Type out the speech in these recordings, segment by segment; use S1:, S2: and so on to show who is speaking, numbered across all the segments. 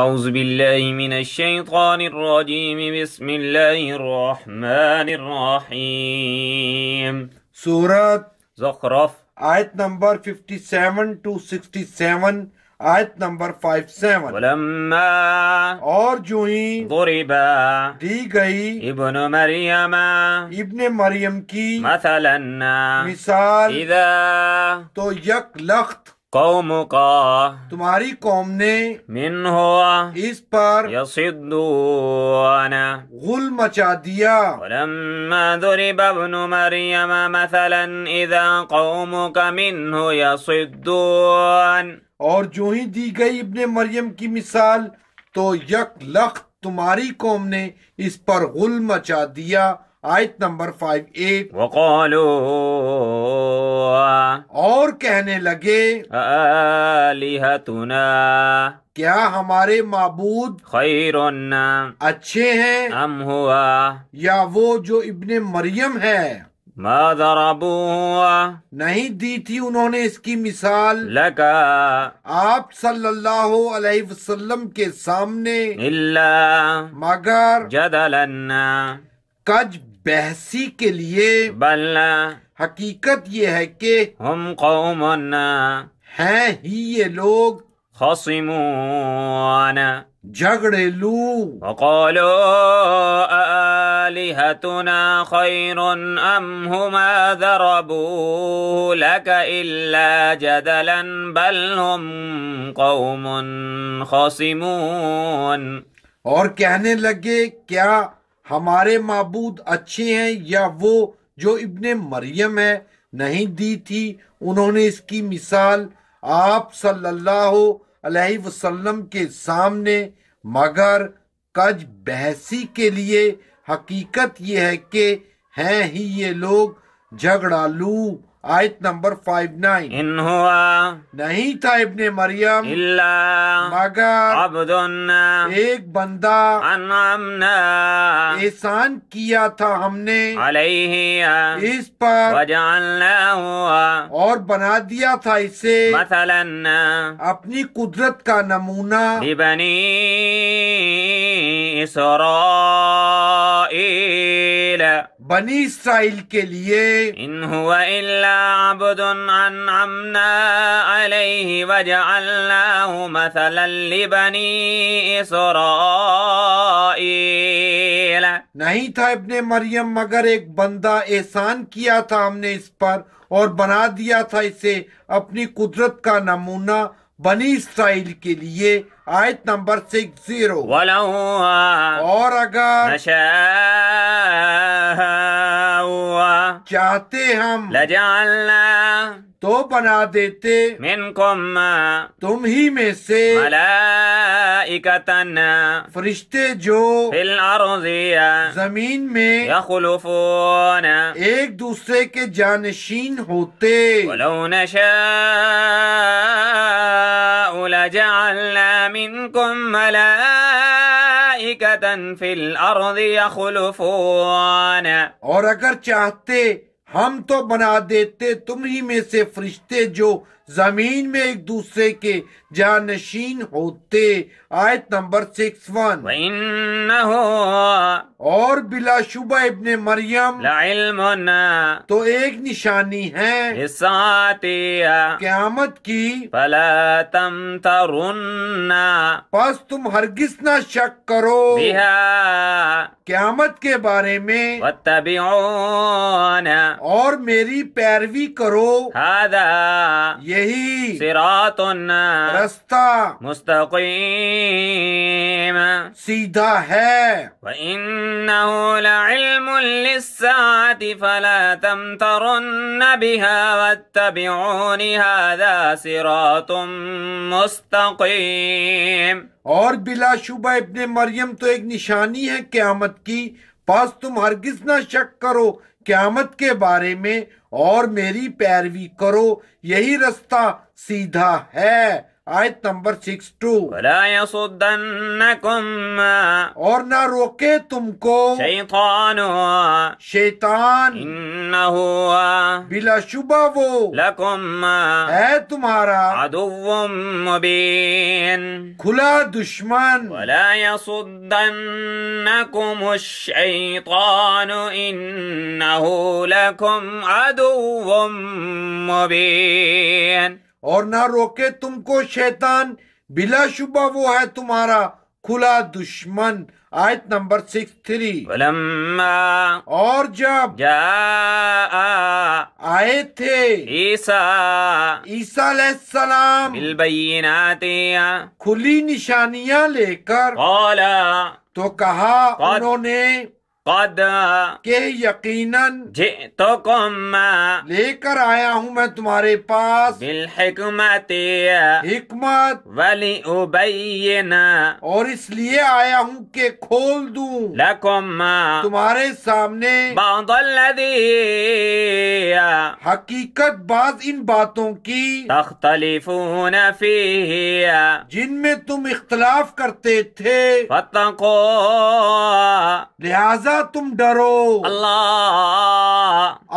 S1: أعوذ رحم
S2: سورت ذخرف آیت number fifty seven to sixty seven آیت نمبر فائیو سیون علم اور ہی ضربا دی گئی
S1: ابن مریم ابن مریم کی مثلا
S2: مثال اذا
S1: تو یک لخت قوم کا تمہاری قوم نے من ہوا اس پر یصدون غل مچا دیا ذرب ابن مریم مثلا اذا قوم کا
S2: من ہو یا اور جو ہی دی گئی ابن مریم کی مثال تو یک لخت تمہاری قوم نے اس پر غل مچا دیا آیت نمبر فائیو
S1: وقالو اور کہنے لگے کیا ہمارے معبود خیر اچھے ہیں ام ہوا یا وہ
S2: جو ابن مریم ہے نہیں دی تھی انہوں نے اس کی مثال لگا آپ صلی اللہ علیہ وسلم کے سامنے اللہ مگر
S1: جدلن کج بحثی کے لیے بلنا حقیقت یہ ہے کہ ہم قومنا ہیں ہی یہ لوگ خوشمون جگڑے لو خیر ام ہما خیرون در الا جدلا بل ہم قوم
S2: خصمون اور کہنے لگے کیا ہمارے معبود اچھے ہیں یا وہ جو ابن مریم ہے نہیں دی تھی انہوں نے اس کی مثال آپ صلی اللہ علیہ وسلم کے سامنے مگر کج بحثی کے لیے حقیقت یہ ہے کہ ہیں ہی یہ لوگ جھگڑا لوں آیت نمبر فائیو نائن نہیں تھا ابن مریم اللہ مگر عبدن ایک بندہ احسان کیا تھا ہم نے علیہ اس پر وجعلنا ہوا اور بنا دیا تھا اسے مثلا اپنی قدرت کا نمونہ
S1: بنی اسرائیل بنی اسرائیل کے لیے سور
S2: نہیں تھا ابن مریم مگر ایک بندہ احسان کیا تھا ہم نے اس پر اور بنا دیا تھا اسے اپنی قدرت کا نمونہ بنی اسرائیل کے لیے آیت نمبر سکس زیرو اور اگر
S1: چاہتے ہم تو بنا دیتے منکم ما تم ہی میں سے ملائکتن فرشتے جو فی الارضیہ زمین میں یخلفون ایک دوسرے کے جانشین ہوتے ولو نشاء لجعلنا منکم ملائکتن فی الارض یخلفون
S2: اور اگر چاہتے ہم تو بنا دیتے تم ہی میں سے فرشتے جو زمین میں ایک دوسرے کے جانشین ہوتے آیت نمبر سکس ون اور بلا شبہ ابن
S1: مریم تو ایک نشانی ہے قیامت کی فلا تمترن پس
S2: تم ہرگس نہ شک کرو قیامت کے بارے میں اور میری پیروی حَدَا
S1: یہ یہی سرات رستہ مستقیم سیدھا ہے وَإِنَّهُ لَعِلْمٌ لِلسَّاعَةِ فَلَا تَمْتَرُنَّ بِهَا وَاتَّبِعُونِ هَذَا سِرَاتٌ مُسْتَقِيمٌ
S2: اور بلا شبہ ابن مریم تو ایک نشانی ہے قیامت کی پاس تم ہرگز نہ شک کرو قیامت کے بارے میں اور میری پیروی کرو یہی رستہ سیدھا ہے آیت نمبر سکس ٹو ولا يَصُدَّنَّكُمْ ما اور نہ روکے تم کو
S1: شیطان ہوا شیطان انہو بلا شبہ وہ لکم ما ہے تمہارا عدو مبین کھلا دشمن ولا یصدنکم الشیطان انہو لکم عدو مبین
S2: اور نہ روکے تم کو شیطان بلا شبہ وہ ہے تمہارا کھلا دشمن آیت نمبر سکس تھری اور جب آئے تھے عیسیٰ
S1: عیسیٰ علیہ السلام
S2: کھلی نشانیاں لے کر تو کہا انہوں نے قد کہ یقیناً جئتکم لے کر آیا ہوں میں تمہارے
S1: پاس بالحکمت حکمت ولی
S2: اور اس لیے آیا ہوں کہ کھول دوں لکم تمہارے سامنے بعض الذی حقیقت بعض ان باتوں
S1: کی تختلفون فیہ جن میں تم اختلاف کرتے تھے فتقو لہذا تم ڈرو اللہ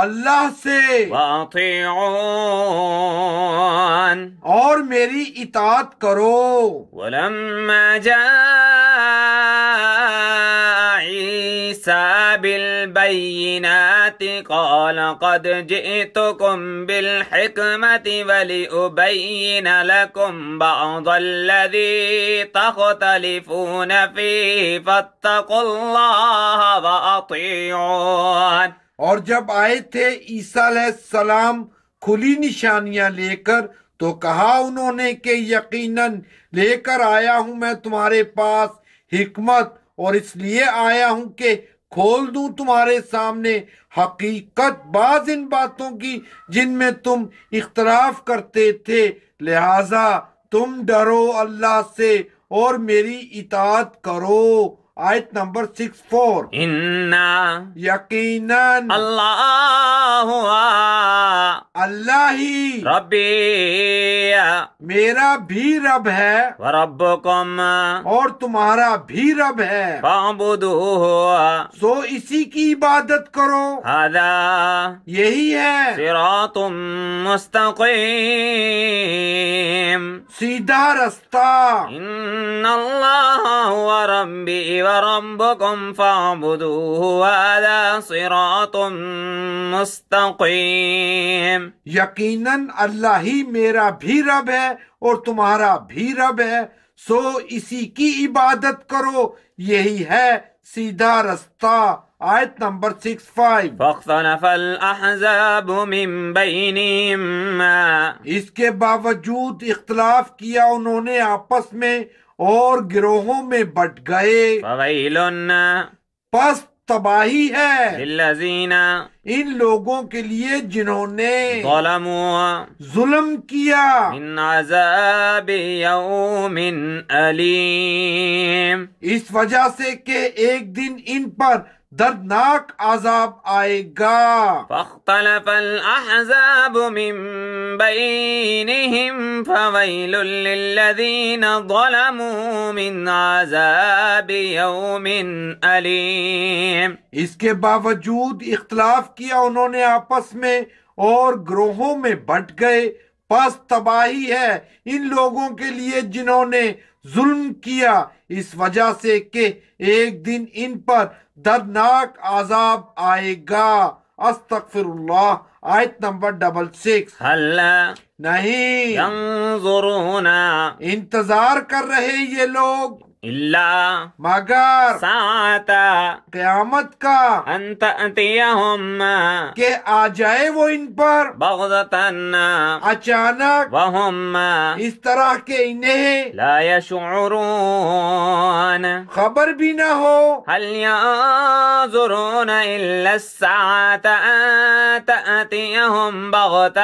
S1: اللہ سے واطعون اور میری اطاعت کرو ولما جاء بالبينات قال قد جئتكم بالحكمة ولأبين لكم بعض الذي تختلفون فيه فاتقوا الله وأطيعون
S2: اور جب آئے تھے عیسیٰ علیہ السلام کھلی نشانیاں لے کر تو کہا انہوں نے کہ یقیناً لے کر آیا ہوں میں تمہارے پاس حکمت اور اس لیے آیا ہوں کہ کھول دوں تمہارے سامنے حقیقت بعض ان باتوں کی جن میں تم اختراف کرتے تھے لہذا تم ڈرو اللہ سے اور میری اطاعت کرو آیت نمبر سکس فور یقیناً اللہ اللہ ہی رب میرا بھی رب ہے
S1: رب کم اور
S2: تمہارا بھی رب ہے سو اسی کی عبادت کرو ہدا یہی ہے
S1: تم مستقیم سیدھا رستہ ان اللہ هو ربی ورم بے ورم بغم
S2: صراط مستقیم یقیناً اللہ ہی میرا بھی رب ہے اور تمہارا بھی رب ہے سو اسی کی عبادت کرو یہی ہے سیدھا رستہ آیت نمبر سکس فائیو
S1: الاحزاب من میم
S2: اس کے باوجود اختلاف کیا انہوں نے آپس میں اور گروہوں میں بٹ گئے پس تباہی ہے
S1: ان لوگوں کے لیے جنہوں نے ظلموا ظلم کیا من عذاب یوم علیم
S2: اس وجہ سے کہ ایک دن ان پر دردناک عذاب آئے گا
S1: فاختلف الاحزاب من بینہم فویل للذین ظلموا من عذاب یوم علیم
S2: اس کے باوجود اختلاف کیا انہوں نے آپس میں اور گروہوں میں بٹ گئے تباہی ہے ان لوگوں کے لیے جنہوں نے ظلم کیا اس وجہ سے کہ ایک دن ان پر دردناک عذاب آئے گا استغفر اللہ آیت نمبر ڈبل سکس
S1: نہیں انتظار کر رہے یہ لوگ اللہ مگر ساتا قیامت کا انت کام کہ آ جائے وہ ان پر بغضتن اچانک وہم اس طرح کے انہیں لا یشعرون خبر بھی نہ ہو ہلیا زورونا اللہ سات بہت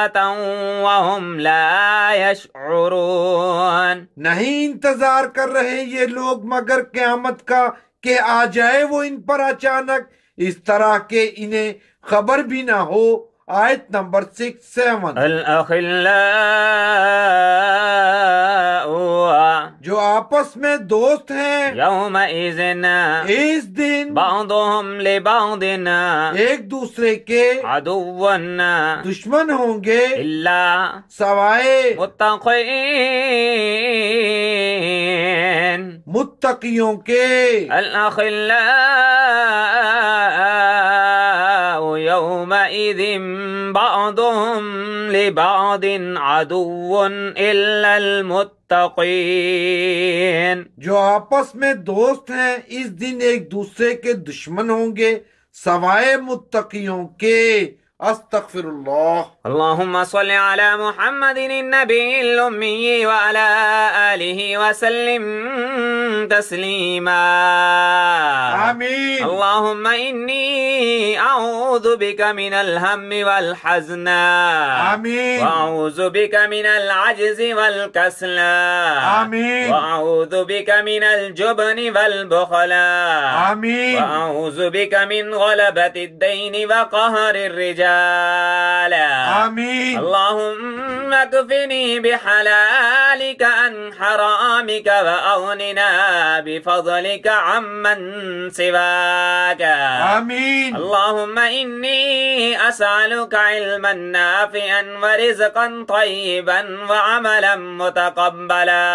S1: وہم
S2: لا یشعرون نہیں انتظار کر رہے یہ لوگ لوگ مگر قیامت کا کہ آ جائے وہ ان پر اچانک اس طرح کے انہیں خبر بھی نہ ہو آیت نمبر سکس سیون جو آپس میں دوست
S1: ہیں یوم اس دن باؤں ہم لے باؤ دینا ایک دوسرے کے عدو دشمن ہوں گے اللہ سوائے متقین متقیوں کے الاخلاء بعضهم لبعض
S2: عدو الا ادونق جو آپس میں دوست ہیں اس دن ایک دوسرے کے دشمن ہوں گے سوائے متقیوں کے أستغفر الله
S1: اللهم صل على محمد النبي الأمي وعلى آله وسلم تسليما آمين اللهم إني أعوذ بك من الهم والحزن آمين وأعوذ بك من العجز والكسل آمين وأعوذ بك من الجبن والبخل آمين وأعوذ بك من غلبة الدين وقهر الرجال حلالا آمين اللهم اكفني بحلالك عن حرامك وأغننا بفضلك عمن سواك آمين اللهم إني أسألك علما نافعا ورزقا طيبا وعملا متقبلا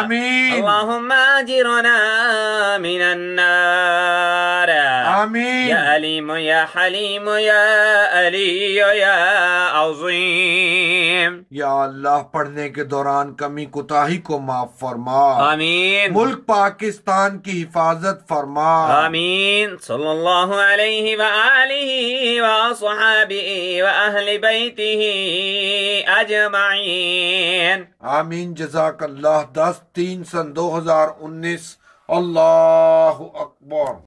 S1: آمين اللهم أجرنا من النار آمين يا أليم
S2: يا حليم يا علی یا عظیم یا اللہ پڑھنے کے دوران کمی کتاہی کو معاف فرما آمین ملک پاکستان کی حفاظت فرما
S1: آمین صلی اللہ علیہ وآلہ وآصحابہ وآہل بیتہ
S2: اجمعین آمین جزاک اللہ دس تین سن دو ہزار انیس اللہ اکبر